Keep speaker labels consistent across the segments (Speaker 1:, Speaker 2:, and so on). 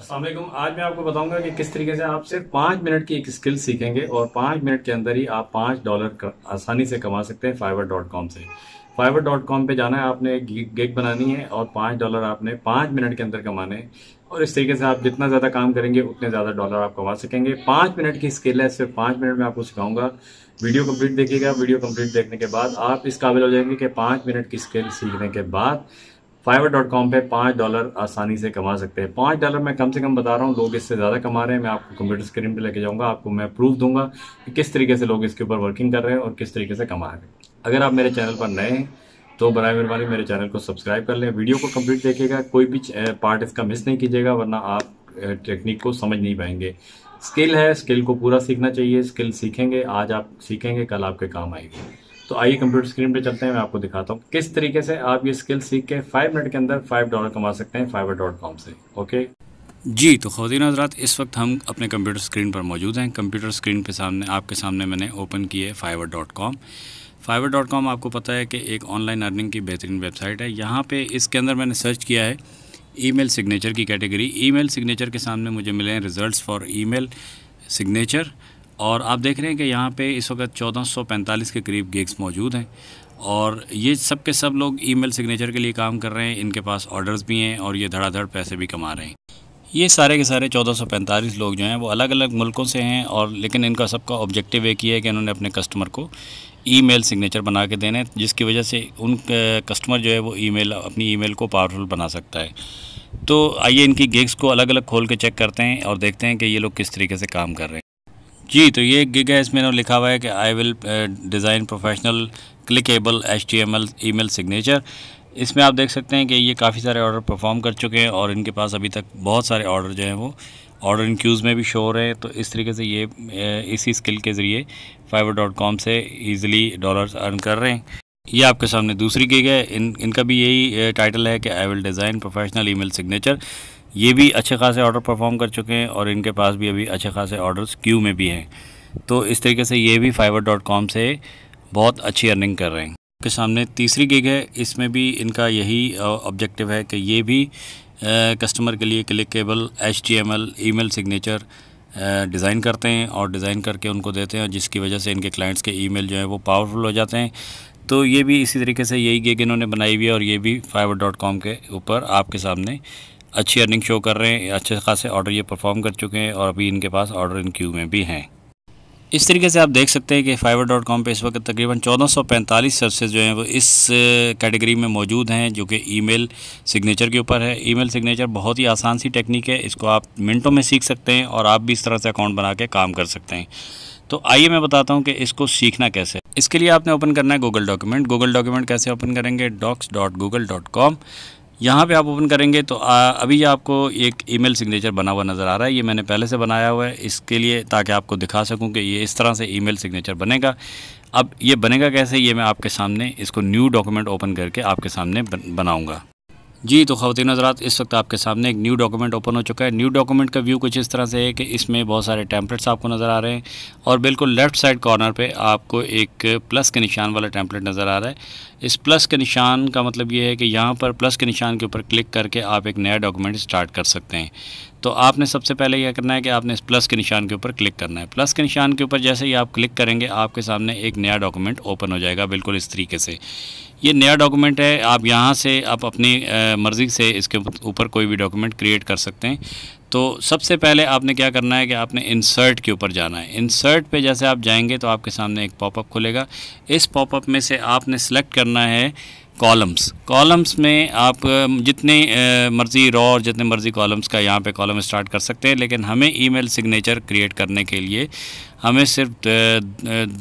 Speaker 1: असलम आज मैं आपको बताऊंगा कि किस तरीके से आप सिर्फ पाँच मिनट की एक स्किल सीखेंगे और पाँच मिनट के अंदर ही आप पाँच डॉलर आसानी से कमा सकते हैं फाइवर डॉट कॉम से फाइवर डॉट कॉम पर जाना है आपने एक गिग बनानी है और पाँच डॉलर आपने पाँच मिनट के अंदर कमाने और इस तरीके से आप जितना ज़्यादा काम करेंगे उतने ज़्यादा डॉलर आप कमा सकेंगे पाँच मिनट की स्किल है सिर्फ पाँच मिनट में आपको सिखाऊंगा वीडियो कंप्लीट देखिएगा वीडियो कंप्लीट देखने के बाद आप इस काबिल हो जाएंगे कि पाँच मिनट की स्किल सीखने के बाद फाइवर डॉट कॉम पर पाँच डॉलर आसानी से कमा सकते हैं पाँच डॉलर मैं कम से कम बता रहा हूँ लोग इससे ज़्यादा कमा रहे हैं मैं आपको कंप्यूटर स्क्रीन पर लेके जाऊँगा आपको मैं प्रूफ दूंगा कि किस तरीके से लोग इसके ऊपर वर्किंग कर रहे हैं और किस तरीके से कमा रहे हैं अगर आप मेरे चैनल पर नए हैं तो बर मेहरबानी मेरे चैनल को सब्सक्राइब कर लें वीडियो को कम्प्लीट देखिएगा कोई भी पार्ट इसका मिस नहीं कीजिएगा वरना आप टेक्निक को समझ नहीं पाएंगे स्किल है स्किल को पूरा सीखना चाहिए स्किल सीखेंगे आज आप सीखेंगे कल आपके काम आएगी तो आइए कंप्यूटर स्क्रीन पे चलते हैं मैं आपको दिखाता हूँ किस तरीके से आप ये स्किल सीख के फाइव मिनट के अंदर फाइव डॉलर कमा सकते हैं फाइवर डॉट कॉम से ओके जी तो खौदी हजरात इस वक्त हम अपने कंप्यूटर स्क्रीन पर मौजूद हैं कंप्यूटर स्क्रीन पे सामने आपके सामने मैंने ओपन की है Fiverr dot com Fiverr dot com आपको पता है कि एक ऑनलाइन अर्निंग की बेहतरीन वेबसाइट है यहाँ पे इसके अंदर मैंने सर्च किया है ईमेल सिग्नेचर की कैटेगरी ईमेल सिग्नेचर के सामने मुझे मिले हैं रिज़ल्ट फॉर ईमेल सिग्नेचर और आप देख रहे हैं कि यहाँ पे इस वक्त 1445 के करीब गिग्स मौजूद हैं और ये सब के सब लोग ईमेल सिग्नेचर के लिए काम कर रहे हैं इनके पास ऑर्डर्स भी हैं और ये धड़ाधड़ पैसे भी कमा रहे हैं ये सारे के सारे 1445 लोग जो हैं वो अलग अलग मुल्कों से हैं और लेकिन इनका सबका ऑब्जेक्टिव एक ही है कि इन्होंने अपने कस्टमर को ईमेल सिग्नेचर बना के देने जिसकी वजह से उन कस्टमर जो है वो ईमेल अपनी ईमेल को पावरफुल बना सकता है तो आइए इनकी गिग्स को अलग अलग खोल के चेक करते हैं और देखते हैं कि ये लोग किस तरीके से काम कर रहे हैं जी तो ये गिग है इसमें लिखा हुआ है कि I will design professional clickable H T M L email signature इसमें आप देख सकते हैं कि ये काफ़ी सारे ऑर्डर परफॉर्म कर चुके हैं और इनके पास अभी तक बहुत सारे ऑर्डर जो हैं वो ऑर्डर इन क्यूज़ में भी शो हो रहे हैं तो इस तरीके से ये uh, इसी स्किल के ज़रिए फाइवर डॉट कॉम से ईज़िली डॉलर अर्न कर रहे हैं ये आपके सामने दूसरी गिग है इन इनका भी यही टाइटल uh, है कि I will design professional mail signature ये भी अच्छे खासे ऑर्डर परफॉर्म कर चुके हैं और इनके पास भी अभी अच्छे खासे ऑर्डर्स क्यू में भी हैं तो इस तरीके से ये भी फाइवर डॉट कॉम से बहुत अच्छी अर्निंग कर रहे हैं के सामने तीसरी गिग है इसमें भी इनका यही ऑब्जेक्टिव है कि ये भी कस्टमर के लिए clickable H T M L email signature design करते हैं और डिज़ाइन करके उनको देते हैं जिसकी वजह से इनके क्लाइंट्स के ईमेल जो हैं वो पावरफुल हो जाते हैं तो ये भी इसी तरीके से यही गिग इन्होंने बनाई हुई है और ये भी फाइवर डॉट कॉम के ऊपर आपके सामने अच्छी अर्निंग शो कर रहे हैं अच्छे खासे ऑर्डर ये परफॉर्म कर चुके हैं और अभी इनके पास ऑर्डर इन क्यू में भी हैं इस तरीके से आप देख सकते हैं कि फाइवर डॉट कॉम पर इस वक्त तकरीबन 1445 सर्विसेज जो हैं वो इस कैटेगरी में मौजूद हैं जो कि ईमेल सिग्नेचर के ऊपर है ईमेल सिग्नेचर बहुत ही आसान सी टेक्निक है इसको आप मिनटों में सीख सकते हैं और आप भी इस तरह से अकाउंट बना के काम कर सकते हैं तो आइए मैं बताता हूँ कि इसको सीखना कैसे इसके लिए आपने ओपन करना है गूगल डॉक्यूमेंट गूगल डॉक्यूमेंट कैसे ओपन करेंगे docs dot Google dot com यहाँ पे आप ओपन करेंगे तो आ, अभी आपको एक ईमेल सिग्नेचर बना हुआ नज़र आ रहा है ये मैंने पहले से बनाया हुआ है इसके लिए ताकि आपको दिखा सकूँ कि ये इस तरह से ईमेल सिग्नेचर बनेगा अब ये बनेगा कैसे ये मैं आपके सामने इसको न्यू डॉक्यूमेंट ओपन करके आपके सामने बनाऊँगा जी तो ख़वान नजरा इस वक्त आपके सामने एक न्यू डॉक्यूमेंट ओपन हो चुका है न्यू डॉक्यूमेंट का व्यू कुछ इस तरह से है कि इसमें बहुत सारे टैंपलेट्स आपको नज़र आ रहे हैं और बिल्कुल लेफ़्ट साइड कॉर्नर पे आपको एक प्लस के निशान वाला टैंपलेट नज़र आ रहा है इस प्लस के निशान का मतलब ये है कि यहाँ पर प्लस के निशान के ऊपर क्लिक करके आप एक नया डॉक्यूमेंट स्टार्ट कर सकते हैं तो आपने सबसे पहले यह करना है कि आपने इस प्लस के निशान के ऊपर क्लिक करना है प्लस के निशान के ऊपर जैसे ही आप क्लिक करेंगे आपके सामने एक नया डॉक्यूमेंट ओपन हो जाएगा बिल्कुल इस तरीके से ये नया डॉक्यूमेंट है आप यहाँ से आप अपनी मर्ज़ी से इसके ऊपर कोई भी डॉक्यूमेंट क्रिएट कर सकते हैं तो सबसे पहले आपने क्या करना है कि आपने इंसर्ट के ऊपर जाना है इंसर्ट पे जैसे आप जाएंगे तो आपके सामने एक पॉपअप खुलेगा इस पॉपअप में से आपने सेलेक्ट करना है कॉलम्स कॉलम्स में आप जितने मर्ज़ी रॉ और जितने मर्ज़ी कॉलम्स का यहाँ पे कॉलम स्टार्ट कर सकते हैं लेकिन हमें ईमेल सिग्नेचर क्रिएट करने के लिए हमें सिर्फ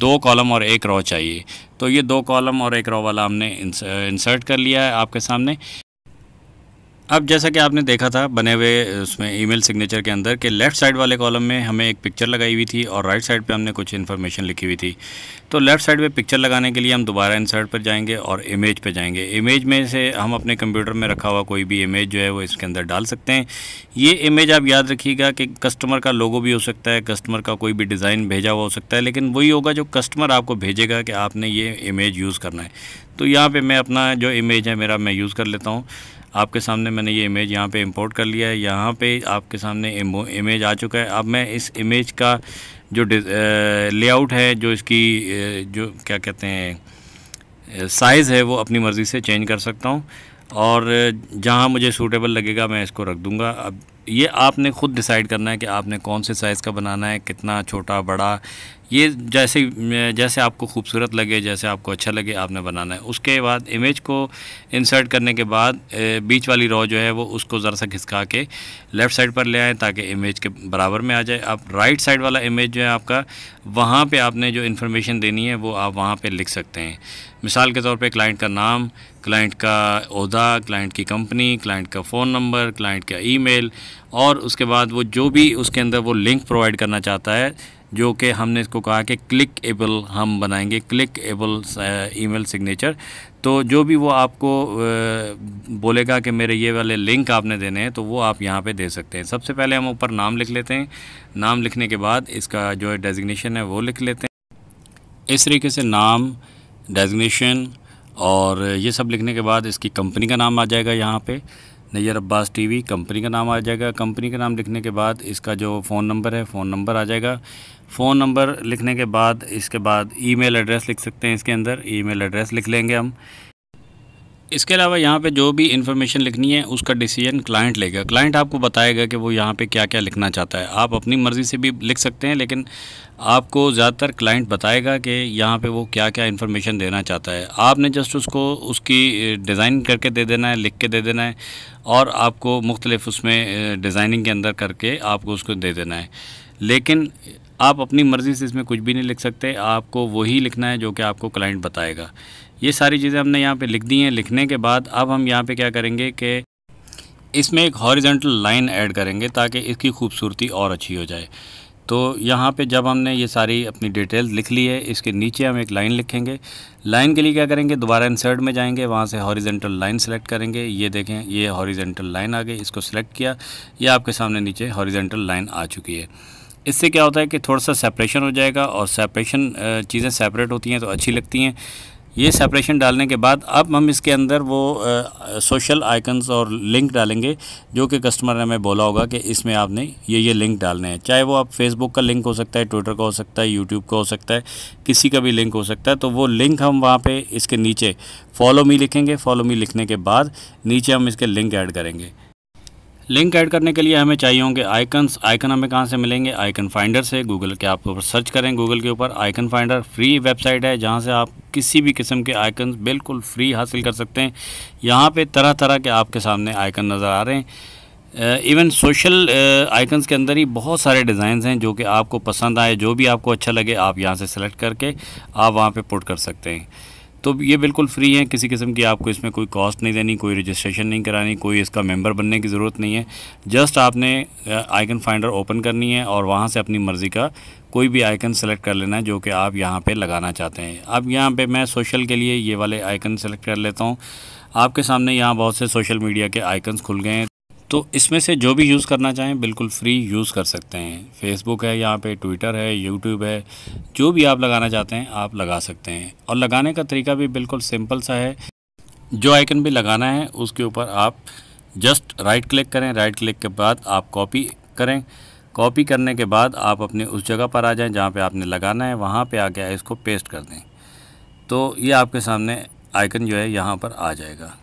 Speaker 1: दो कॉलम और एक रॉ चाहिए तो ये दो कॉलम और एक रॉ वाला हमने इंसर्ट कर लिया है आपके सामने अब जैसा कि आपने देखा था बने हुए उसमें ईमेल सिग्नेचर के अंदर कि लेफ़्ट साइड वाले कॉलम में हमें एक पिक्चर लगाई हुई थी और राइट साइड पे हमने कुछ इन्फॉर्मेशन लिखी हुई थी तो लेफ़्ट साइड पे पिक्चर लगाने के लिए हम दोबारा इंसर्ट पर जाएंगे और इमेज पे जाएंगे इमेज में से हम अपने कंप्यूटर में रखा हुआ कोई भी इमेज जो है वो इसके अंदर डाल सकते हैं ये इमेज आप याद रखिएगा कि कस्टमर का लोगो भी हो सकता है कस्टमर का कोई भी डिज़ाइन भेजा हुआ हो सकता है लेकिन वही होगा जो कस्टमर आपको भेजेगा कि आपने ये इमेज यूज़ करना है तो यहाँ पर मैं अपना जो इमेज है मेरा मैं यूज़ कर लेता हूँ आपके सामने मैंने ये इमेज यहाँ पे इंपोर्ट कर लिया है यहाँ पे आपके सामने इमेज आ चुका है अब मैं इस इमेज का जो लेआउट है जो इसकी जो क्या कहते हैं साइज़ है वो अपनी मर्ज़ी से चेंज कर सकता हूँ और जहाँ मुझे सूटेबल लगेगा मैं इसको रख दूँगा अब ये आपने ख़ुद डिसाइड करना है कि आपने कौन से साइज़ का बनाना है कितना छोटा बड़ा ये जैसे जैसे आपको खूबसूरत लगे जैसे आपको अच्छा लगे आपने बनाना है उसके बाद इमेज को इंसर्ट करने के बाद बीच वाली रॉ जो है वो उसको ज़रा सा घिसका के लेफ़्ट साइड पर ले आएँ ताकि इमेज के बराबर में आ जाए आप राइट साइड वाला इमेज जो है आपका वहाँ पे आपने जो इन्फॉर्मेशन देनी है वो आप वहाँ पे लिख सकते हैं मिसाल के तौर पे क्लाइंट का नाम क्लाइंट का अहदा क्लाइंट की कंपनी क्लाइंट का फ़ोन नंबर क्लाइंट का ईमेल और उसके बाद वो जो भी उसके अंदर वो लिंक प्रोवाइड करना चाहता है जो कि हमने इसको कहा कि क्लिक एबल हम बनाएंगे क्लिक एबल ईमेल सिग्नेचर तो जो भी वो आपको uh, बोलेगा कि मेरे ये वाले लिंक आपने देने हैं तो वो आप यहाँ पे दे सकते हैं सबसे पहले हम ऊपर नाम लिख लेते हैं नाम लिखने के बाद इसका जो है डेजिग्नेशन है वो लिख लेते हैं इस तरीके से नाम डेजिग्नेशन और ये सब लिखने के बाद इसकी कंपनी का नाम आ जाएगा यहाँ पर नैयर अब्बास टीवी कंपनी का नाम आ जाएगा कंपनी का नाम लिखने के बाद इसका जो फ़ोन नंबर है फ़ोन नंबर आ जाएगा फ़ोन नंबर लिखने के बाद इसके बाद ईमेल एड्रेस लिख सकते हैं इसके अंदर ईमेल एड्रेस लिख लेंगे हम इसके अलावा यहाँ पे जो भी इन्फॉर्मेशन लिखनी है उसका डिसीजन क्लाइंट लेगा क्लाइंट आपको बताएगा कि वो यहाँ पे क्या क्या लिखना चाहता है आप अपनी मर्ज़ी से भी लिख सकते हैं लेकिन आपको ज़्यादातर क्लाइंट बताएगा कि यहाँ पे वो क्या क्या इन्फॉर्मेशन देना चाहता है आपने जस्ट उसको उसकी डिज़ाइन करके दे देना है लिख के दे देना है और आपको मुख्तलिफ उसमें डिज़ाइनिंग के अंदर करके आपको उसको दे देना है लेकिन आप अपनी मर्ज़ी से इसमें कुछ भी नहीं लिख सकते आपको वही लिखना है जो कि आपको क्लाइंट बताएगा ये सारी चीज़ें हमने यहाँ पे लिख दी हैं लिखने के बाद अब हम यहाँ पे क्या करेंगे कि इसमें एक हॉरिजेंटल लाइन ऐड करेंगे ताकि इसकी खूबसूरती और अच्छी हो जाए तो यहाँ पे जब हमने ये सारी अपनी डिटेल्स लिख ली है इसके नीचे हम एक लाइन लिखेंगे लाइन के लिए क्या करेंगे दोबारा इंसर्ट में जाएंगे वहाँ से हॉरिजेंटल लाइन सेलेक्ट करेंगे ये देखें ये हॉरिजेंटल लाइन आ गई इसको सेलेक्ट किया ये आपके सामने नीचे हॉरिजेंटल लाइन आ चुकी है इससे क्या होता है कि थोड़ा सा सेपरेशन हो जाएगा और सेपरेशन चीज़ें सेपरेट होती हैं तो अच्छी लगती हैं ये सेपरेशन डालने के बाद अब हम इसके अंदर वो आ, सोशल आइकन्स और लिंक डालेंगे जो कि कस्टमर ने हमें बोला होगा कि इसमें आपने ये ये लिंक डालने हैं चाहे वो आप फेसबुक का लिंक हो सकता है ट्विटर का हो सकता है यूट्यूब का हो सकता है किसी का भी लिंक हो सकता है तो वो लिंक हम वहाँ पर इसके नीचे फॉलो मी लिखेंगे फॉलो मी लिखने के बाद नीचे हम इसके लिंक ऐड करेंगे लिंक ऐड करने के लिए हमें चाहिए होंगे आइकन्स आइकन हमें कहाँ से मिलेंगे आइकन फाइंडर से गूगल के आप ऊपर सर्च करें गूगल के ऊपर आइकन फाइंडर फ्री वेबसाइट है जहाँ से आप किसी भी किस्म के आइकन बिल्कुल फ्री हासिल कर सकते हैं यहाँ पे तरह तरह के आपके सामने आइकन नज़र आ रहे हैं इवन सोशल आइकन्स के अंदर ही बहुत सारे डिज़ाइन हैं जो कि आपको पसंद आए जो भी आपको अच्छा लगे आप यहाँ से सेलेक्ट करके आप वहाँ पर पुट कर सकते हैं तो ये बिल्कुल फ्री है किसी किस्म की आपको इसमें कोई कॉस्ट नहीं देनी कोई रजिस्ट्रेशन नहीं करानी कोई इसका मेंबर बनने की ज़रूरत नहीं है जस्ट आपने आइकन फाइंडर ओपन करनी है और वहाँ से अपनी मर्ज़ी का कोई भी आइकन सेलेक्ट कर लेना है जो कि आप यहाँ पर लगाना चाहते हैं अब यहाँ पर मैं सोशल के लिए ये वाले आइकन सेलेक्ट कर लेता हूँ आपके सामने यहाँ बहुत से सोशल मीडिया के आइकन्स खुल गए हैं तो इसमें से जो भी यूज़ करना चाहें बिल्कुल फ्री यूज़ कर सकते हैं फेसबुक है यहाँ पे ट्विटर है यूट्यूब है जो भी आप लगाना चाहते हैं आप लगा सकते हैं और लगाने का तरीका भी बिल्कुल सिंपल सा है जो आइकन भी लगाना है उसके ऊपर आप जस्ट राइट क्लिक करें राइट क्लिक के बाद आप कॉपी करें कॉपी करने के बाद आप अपने उस जगह पर आ जाएँ जहाँ पर आपने लगाना है वहाँ पर आ गया इसको पेस्ट कर दें तो ये आपके सामने आइकन जो है यहाँ पर आ जाएगा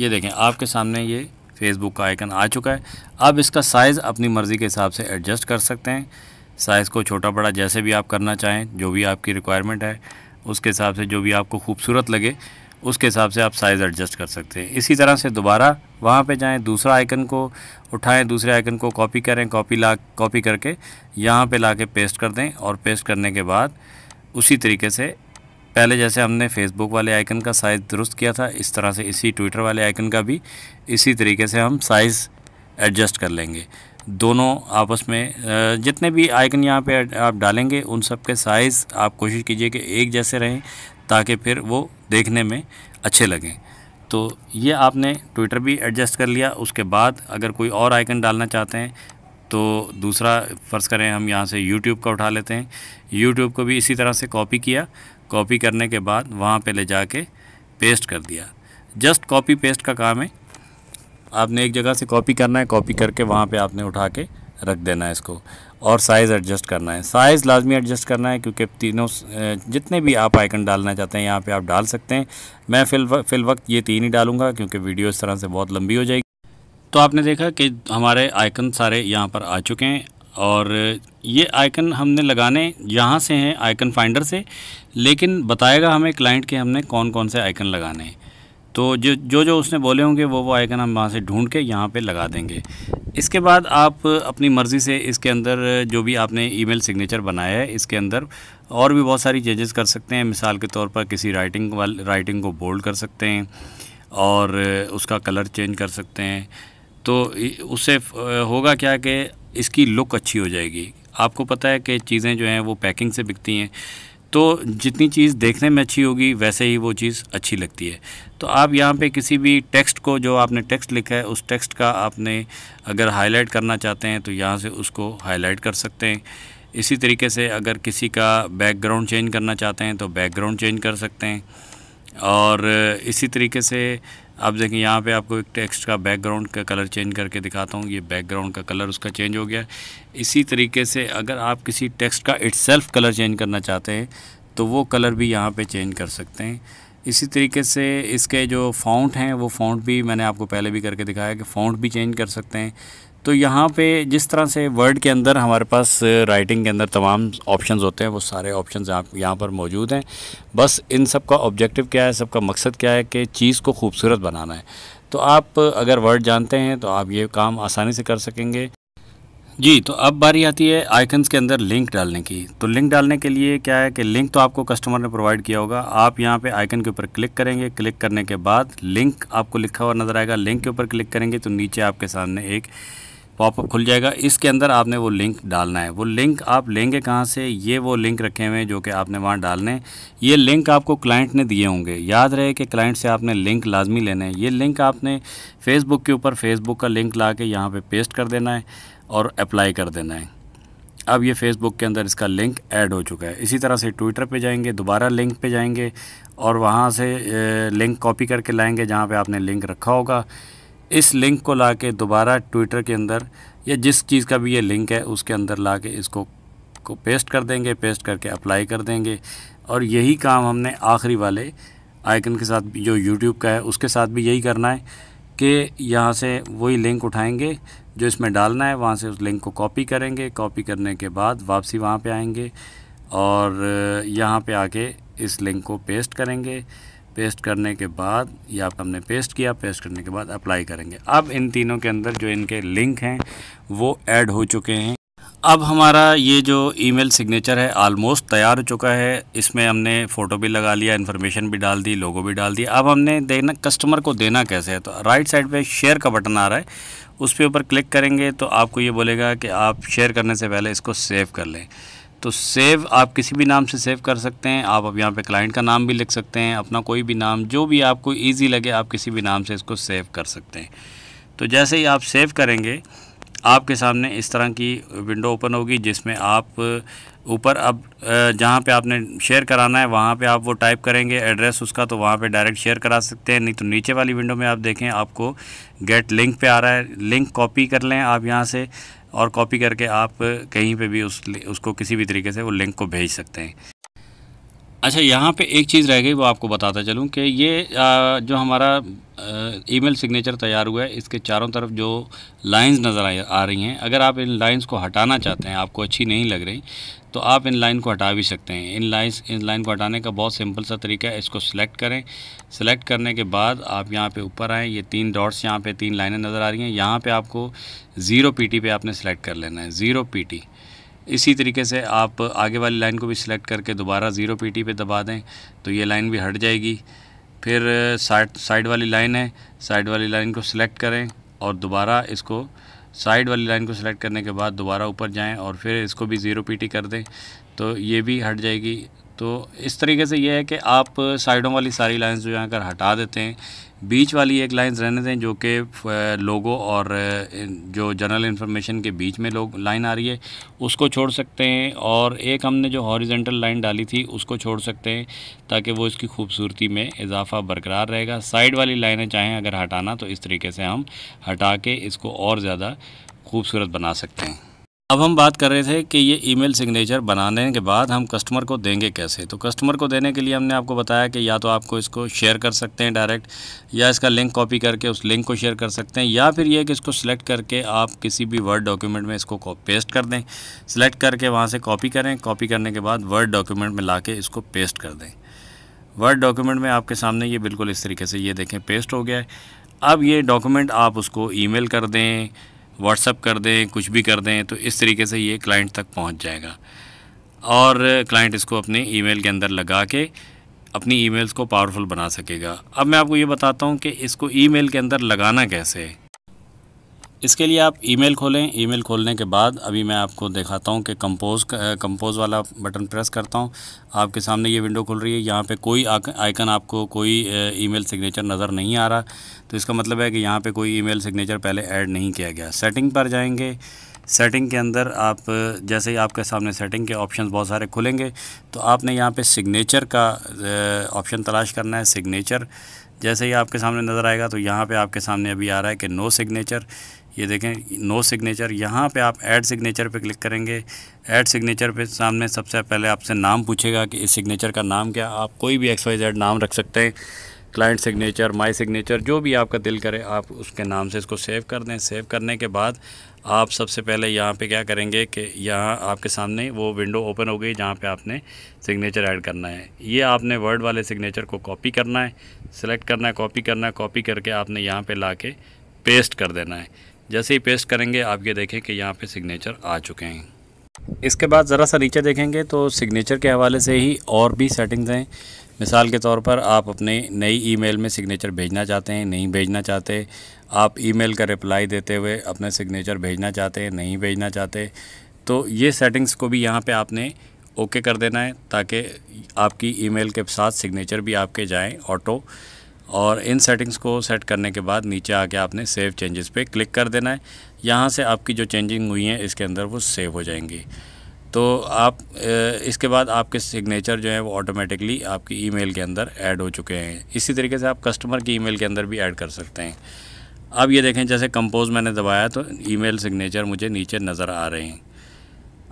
Speaker 1: ये देखें आपके सामने ये फेसबुक का आइकन आ चुका है आप इसका साइज़ अपनी मर्ज़ी के हिसाब से एडजस्ट कर सकते हैं साइज़ को छोटा बड़ा जैसे भी आप करना चाहें जो भी आपकी रिक्वायरमेंट है उसके हिसाब से जो भी आपको खूबसूरत लगे उसके हिसाब से आप साइज़ एडजस्ट कर सकते हैं इसी तरह से दोबारा वहाँ पे जाएं दूसरा आइकन को उठाएं दूसरे आइकन को कॉपी करें कॉपी ला कॉपी करके यहाँ पे ला के पेस्ट कर दें और पेस्ट करने के बाद उसी तरीके से पहले जैसे हमने फेसबुक वाले आइकन का साइज़ दुरुस्त किया था इस तरह से इसी ट्विटर वाले आइकन का भी इसी तरीके से हम साइज़ एडजस्ट कर लेंगे दोनों आपस में जितने भी आइकन यहाँ पे आप डालेंगे उन सब के साइज़ आप कोशिश कीजिए कि एक जैसे रहें ताकि फिर वो देखने में अच्छे लगें तो ये आपने ट्विटर भी एडजस्ट कर लिया उसके बाद अगर कोई और आइकन डालना चाहते हैं तो दूसरा फ़र्ज़ करें हम यहाँ से यूट्यूब का उठा लेते हैं यूट्यूब को भी इसी तरह से कॉपी किया कॉपी करने के बाद वहाँ पे ले जाके पेस्ट कर दिया जस्ट कॉपी पेस्ट का काम है आपने एक जगह से कॉपी करना है कॉपी करके वहाँ पे आपने उठा के रख देना है इसको और साइज़ एडजस्ट करना है साइज़ लाजमी एडजस्ट करना है क्योंकि तीनों जितने भी आप आइकन डालना चाहते हैं यहाँ पे आप डाल सकते हैं मैं फिल फिल वक्त ये तीन ही डालूँगा क्योंकि वीडियो इस तरह से बहुत लंबी हो जाएगी तो आपने देखा कि हमारे आइकन सारे यहाँ पर आ चुके हैं और ये आइकन हमने लगाने यहाँ से हैं आइकन फाइंडर से लेकिन बताएगा हमें क्लाइंट के हमने कौन कौन से आइकन लगाने हैं तो जो जो जो उसने बोले होंगे वो वो आइकन हम वहाँ से ढूंढ के यहाँ पे लगा देंगे इसके बाद आप अपनी मर्ज़ी से इसके अंदर जो भी आपने ईमेल सिग्नेचर बनाया है इसके अंदर और भी बहुत सारी चेंजेस कर सकते हैं मिसाल के तौर पर किसी राइटिंग वाल राइटिंग को बोल्ड कर सकते हैं और उसका कलर चेंज कर सकते हैं तो उससे होगा क्या कि इसकी लुक अच्छी हो जाएगी आपको पता है कि चीज़ें जो हैं वो पैकिंग से बिकती हैं तो जितनी चीज़ देखने में अच्छी होगी वैसे ही वो चीज़ अच्छी लगती है तो आप यहाँ पे किसी भी टेक्स्ट को जो आपने टेक्स्ट लिखा है उस टेक्स्ट का आपने अगर हाईलाइट करना चाहते हैं तो यहाँ से उसको हाईलाइट कर सकते हैं इसी तरीके से अगर किसी का बैकग्राउंड चेंज करना चाहते हैं तो बैकग्राउंड चेंज कर सकते हैं और इसी तरीके से आप देखें यहाँ पे आपको एक टेक्स्ट का बैकग्राउंड का कलर चेंज करके दिखाता हूँ ये बैकग्राउंड का कलर उसका चेंज हो गया इसी तरीके से अगर आप किसी टेक्स्ट का इट्सल्फ कलर चेंज करना चाहते हैं तो वो कलर भी यहाँ पे चेंज कर सकते हैं इसी तरीके से इसके जो फाउंट हैं वो फाउंट भी मैंने आपको पहले भी करके दिखाया कि फ़ाउंट भी चेंज कर सकते हैं तो यहाँ पे जिस तरह से वर्ड के अंदर हमारे पास राइटिंग के अंदर तमाम ऑप्शंस होते हैं वो सारे ऑप्शंस आप यहाँ पर मौजूद हैं बस इन सब का ऑब्जेक्टिव क्या है सबका मकसद क्या है कि चीज़ को खूबसूरत बनाना है तो आप अगर वर्ड जानते हैं तो आप ये काम आसानी से कर सकेंगे जी तो अब बारी आती है आइकन्स के अंदर लिंक डालने की तो लिंक डालने के लिए क्या है कि लिंक तो आपको कस्टमर ने प्रोवाइड किया होगा आप यहाँ पे आइकन के ऊपर क्लिक करेंगे क्लिक करने के बाद लिंक आपको लिखा हुआ नज़र आएगा लिंक के ऊपर क्लिक करेंगे तो नीचे आपके सामने एक पॉपअप खुल जाएगा इसके अंदर आपने वो लिंक डालना है वो लिंक आप लेंगे कहाँ से ये वो लिंक रखे हुए हैं जो कि आपने वहाँ डालने ये लिंक आपको क्लाइंट ने दिए होंगे याद रहे कि क्लाइंट से आपने लिंक लाजमी लेने हैं ये लिंक आपने फेसबुक के ऊपर फेसबुक का लिंक ला के यहाँ पर पे पेस्ट कर देना है और अप्लाई कर देना है अब ये फेसबुक के अंदर इसका लिंक ऐड हो चुका है इसी तरह से ट्विटर पे जाएंगे दोबारा लिंक पे जाएंगे और वहाँ से लिंक कॉपी करके लाएंगे जहाँ पे आपने लिंक रखा होगा इस लिंक को ला के दोबारा ट्विटर के अंदर या जिस चीज़ का भी ये लिंक है उसके अंदर ला के इसको को पेस्ट कर देंगे पेस्ट करके अप्लाई कर देंगे और यही काम हमने आखिरी वाले आइकन के साथ जो यूट्यूब का है उसके साथ भी यही करना है कि यहाँ से वही लिंक उठाएंगे जो इसमें डालना है वहाँ से उस लिंक को कॉपी करेंगे कॉपी करने के बाद वापसी वहाँ पे आएंगे और यहाँ पे आके इस लिंक को पेस्ट करेंगे पेस्ट करने के बाद या आप हमने पेस्ट किया पेस्ट करने के बाद अप्लाई करेंगे अब इन तीनों के अंदर जो इनके लिंक हैं वो ऐड हो चुके हैं अब हमारा ये जो ईमेल सिग्नेचर है आलमोस्ट तैयार हो चुका है इसमें हमने फ़ोटो भी लगा लिया इन्फॉर्मेशन भी डाल दी लोगो भी डाल दी अब हमने देना कस्टमर को देना कैसे है तो राइट साइड पे शेयर का बटन आ रहा है उस पर ऊपर क्लिक करेंगे तो आपको ये बोलेगा कि आप शेयर करने से पहले इसको सेव कर लें तो सेव आप किसी भी नाम से सेव कर सकते हैं आप अब यहाँ पे क्लाइंट का नाम भी लिख सकते हैं अपना कोई भी नाम जो भी आपको इजी लगे आप किसी भी नाम से इसको सेव कर सकते हैं तो जैसे ही आप सेव करेंगे आपके सामने इस तरह की विंडो ओपन होगी जिसमें आप ऊपर अब जहाँ पे आपने शेयर कराना है वहाँ पे आप वो टाइप करेंगे एड्रेस उसका तो वहाँ पे डायरेक्ट शेयर करा सकते हैं नहीं तो नीचे वाली विंडो में आप देखें आपको गेट लिंक पे आ रहा है लिंक कॉपी कर लें आप यहाँ से और कॉपी करके आप कहीं पे भी उस उसको किसी भी तरीके से वो लिंक को भेज सकते हैं अच्छा यहाँ पे एक चीज़ रह गई वो आपको बताता चलूँ कि ये आ, जो हमारा ईमेल सिग्नेचर तैयार हुआ है इसके चारों तरफ जो लाइंस नज़र आ रही हैं अगर आप इन लाइंस को हटाना चाहते हैं आपको अच्छी नहीं लग रही तो आप इन लाइन को हटा भी सकते हैं इन लाइंस इन लाइन को हटाने का बहुत सिंपल सा तरीका है इसको सिलेक्ट करें सिलेक्ट करने के बाद आप यहाँ पे ऊपर आएँ ये तीन डॉट्स यहाँ पे तीन लाइनें नज़र आ रही हैं यहाँ पे आपको ज़ीरो पी पे आपने सेलेक्ट कर लेना है ज़ीरो पी इसी तरीके से आप आगे वाली लाइन को भी सिलेक्ट करके दोबारा ज़ीरो पीटी पे दबा दें तो ये लाइन भी हट जाएगी फिर साइड uh, साइड वाली लाइन है साइड वाली लाइन को सिलेक्ट करें और दोबारा इसको साइड वाली लाइन को सिलेक्ट करने के बाद दोबारा ऊपर जाएं और फिर इसको भी ज़ीरो पीटी कर दें तो ये भी हट जाएगी तो इस तरीके से यह है कि आप साइडों वाली सारी लाइंस जो यहाँ कर हटा देते हैं बीच वाली एक लाइंस रहने दें जो कि लोगों और जो जनरल इन्फॉर्मेशन के बीच में लोग लाइन आ रही है उसको छोड़ सकते हैं और एक हमने जो हॉरिजेंटल लाइन डाली थी उसको छोड़ सकते हैं ताकि वो इसकी खूबसूरती में इजाफा बरकरार रहेगा साइड वाली लाइनें चाहें अगर हटाना तो इस तरीके से हम हटा के इसको और ज़्यादा खूबसूरत बना सकते हैं अब हम बात कर रहे थे कि ये ईमेल सिग्नेचर बनाने के बाद हम कस्टमर को देंगे कैसे तो कस्टमर को देने के लिए हमने आपको बताया कि या तो आपको इसको शेयर कर सकते हैं डायरेक्ट या इसका लिंक कॉपी करके उस लिंक को शेयर कर सकते हैं या फिर ये कि इसको सिलेक्ट करके आप किसी भी वर्ड डॉक्यूमेंट में इसको पेस्ट कर दें सिलेक्ट करके वहाँ से कॉपी करें कॉपी करने के बाद वर्ड डॉक्यूमेंट में ला इसको पेस्ट कर दें वर्ड डॉक्यूमेंट में आपके सामने ये बिल्कुल इस तरीके से ये देखें पेस्ट हो गया है अब ये डॉक्यूमेंट आप उसको ई कर दें व्हाट्सअप कर दें कुछ भी कर दें तो इस तरीके से ये क्लाइंट तक पहुंच जाएगा और क्लाइंट इसको अपने ईमेल के अंदर लगा के अपनी ईमेल्स को पावरफुल बना सकेगा अब मैं आपको ये बताता हूँ कि इसको ईमेल के अंदर लगाना कैसे है इसके लिए आप ईमेल खोलें ईमेल खोलने के बाद अभी मैं आपको दिखाता हूँ कि कंपोज कंपोज वाला बटन प्रेस करता हूँ आपके सामने ये विंडो खुल रही है यहाँ पे कोई आइकन आपको कोई ईमेल सिग्नेचर नज़र नहीं आ रहा तो इसका मतलब है कि यहाँ पे कोई ईमेल सिग्नेचर पहले ऐड नहीं किया गया सेटिंग पर जाएंगे सेटिंग के अंदर आप जैसे ही आपके सामने सेटिंग के ऑप्शन बहुत सारे खुलेंगे तो आपने यहाँ पे सिग्नेचर का ऑप्शन तलाश करना है सिग्नेचर जैसे ही आपके सामने नज़र आएगा तो यहाँ पे आपके सामने अभी आ रहा है कि नो सिग्नेचर ये देखें नो सिग्नेचर यहाँ पे आप ऐड सिग्नेचर पे क्लिक करेंगे ऐड सिग्नेचर पे सामने सबसे पहले आपसे नाम पूछेगा कि इस सिग्नेचर का नाम क्या आप कोई भी एक्स वाई जेड नाम रख सकते हैं क्लाइंट सिग्नेचर माई सिग्नेचर जो भी आपका दिल करे आप उसके नाम से इसको सेव कर दें सेव करने के बाद आप सबसे पहले यहाँ पे क्या करेंगे कि यहाँ आपके सामने वो विंडो ओपन हो गई जहाँ पे आपने सिग्नेचर ऐड करना है ये आपने वर्ड वाले सिग्नेचर को कॉपी करना है सेलेक्ट करना है कॉपी करना है कॉपी करके आपने यहाँ पे ला के पेस्ट कर देना है जैसे ही पेस्ट करेंगे आप ये देखें कि यहाँ पर सिग्नेचर आ चुके हैं इसके बाद ज़रा सा नीचे देखेंगे तो सिग्नेचर के हवाले से ही और भी सेटिंग्स हैं मिसाल के तौर पर आप अपने नई ईमेल में सिग्नेचर भेजना चाहते हैं नहीं भेजना चाहते आप ईमेल का रिप्लाई देते हुए अपने सिग्नेचर भेजना चाहते हैं नहीं भेजना चाहते तो ये सेटिंग्स को भी यहाँ पे आपने ओके कर देना है ताकि आपकी ईमेल के साथ सिग्नेचर भी आपके जाएँ ऑटो और इन सेटिंग्स को सेट करने के बाद नीचे आके आपने सेव चेंजेस पे क्लिक कर देना है यहाँ से आपकी जो चेंजिंग हुई हैं इसके अंदर वो सेव हो जाएंगी तो आप इसके बाद आपके सिग्नेचर जो है वो ऑटोमेटिकली आपकी ईमेल के अंदर ऐड हो चुके हैं इसी तरीके से आप कस्टमर की ईमेल के अंदर भी ऐड कर सकते हैं अब ये देखें जैसे कंपोज़ मैंने दबाया तो ईमेल सिग्नेचर मुझे नीचे नज़र आ रहे हैं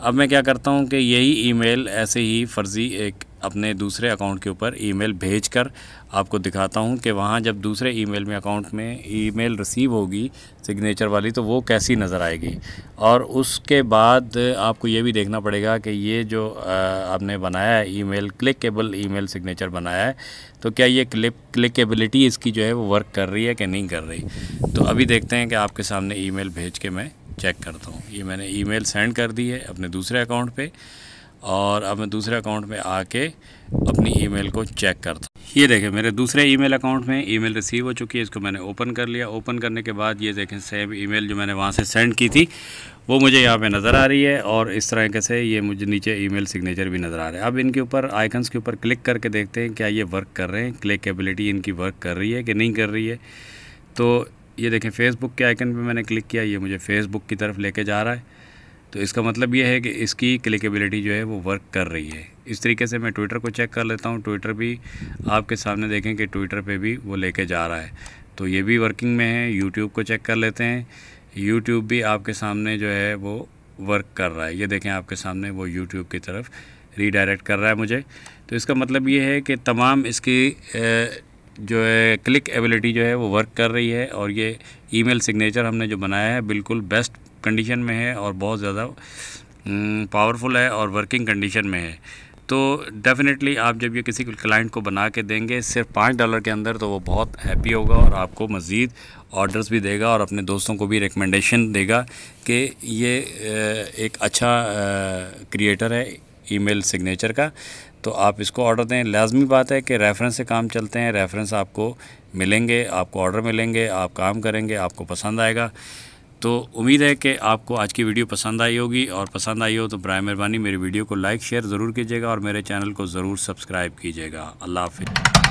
Speaker 1: अब मैं क्या करता हूँ कि यही ईमेल ऐसे ही फर्जी एक अपने दूसरे अकाउंट के ऊपर ईमेल भेजकर आपको दिखाता हूँ कि वहाँ जब दूसरे ईमेल में अकाउंट में ईमेल रिसीव होगी सिग्नेचर वाली तो वो कैसी नज़र आएगी और उसके बाद आपको ये भी देखना पड़ेगा कि ये जो आपने बनाया है ईमेल क्लिकेबल ईमेल सिग्नेचर बनाया है तो क्या ये क्लिक क्लिकेबिलिटी इसकी जो है वो वर्क कर रही है कि नहीं कर रही तो अभी देखते हैं कि आपके सामने मेल भेज के मैं चेक करता हूँ ये मैंने मेल सेंड कर दी है अपने दूसरे अकाउंट पर और अब मैं दूसरे अकाउंट में आके अपनी ईमेल को चेक करता ये देखें मेरे दूसरे ईमेल अकाउंट में ईमेल रिसीव हो चुकी है इसको मैंने ओपन कर लिया ओपन करने के बाद ये देखें सेम ईमेल जो मैंने वहाँ से सेंड की थी वो मुझे यहाँ पे नज़र आ रही है और इस तरह से ये मुझे नीचे ईमेल सिग्नेचर भी नज़र आ रहा है अब इनके ऊपर आइकन्स के ऊपर क्लिक करके देखते हैं क्या ये वर्क कर रहे हैं एबिलिटी इनकी वर्क कर रही है कि नहीं कर रही है तो ये देखें फेसबुक के आइकन पर मैंने क्लिक किया ये मुझे फेसबुक की तरफ लेके जा रहा है तो इसका मतलब ये है कि इसकी क्लिकेबिलिटी जो है वो वर्क कर रही है इस तरीके से मैं ट्विटर को चेक कर लेता हूँ ट्विटर भी आपके सामने देखें कि ट्विटर पे भी वो लेके जा रहा है तो ये भी वर्किंग में है यूट्यूब को चेक कर लेते हैं यूट्यूब भी आपके सामने जो है वो वर्क कर रहा है ये देखें आपके सामने वो यूट्यूब की तरफ रीडायरेक्ट कर रहा है मुझे तो इसका मतलब ये है कि तमाम इसकी जो है क्लिक एबिलिटी जो है वो वर्क कर रही है और ये ईमेल सिग्नेचर हमने जो बनाया है बिल्कुल बेस्ट कंडीशन में है और बहुत ज़्यादा पावरफुल हम्म, है और वर्किंग कंडीशन में है तो डेफ़िनेटली आप जब ये किसी क्लाइंट को बना के देंगे सिर्फ पाँच डॉलर के अंदर तो वो बहुत हैप्पी होगा और आपको मज़ीद ऑर्डर्स भी देगा और अपने दोस्तों को भी रिकमेंडेशन देगा कि ये एक अच्छा क्रिएटर है ईमेल सिग्नेचर का तो आप इसको ऑर्डर दें लाजमी बात है कि रेफरेंस से काम चलते हैं रेफरेंस आपको मिलेंगे आपको ऑर्डर मिलेंगे आप काम करेंगे आपको पसंद आएगा तो उम्मीद है कि आपको आज की वीडियो पसंद आई होगी और पसंद आई हो तो बर मेहरबानी मेरी वीडियो को लाइक शेयर ज़रूर कीजिएगा और मेरे चैनल को ज़रूर सब्सक्राइब कीजिएगा अल्लाह हाफि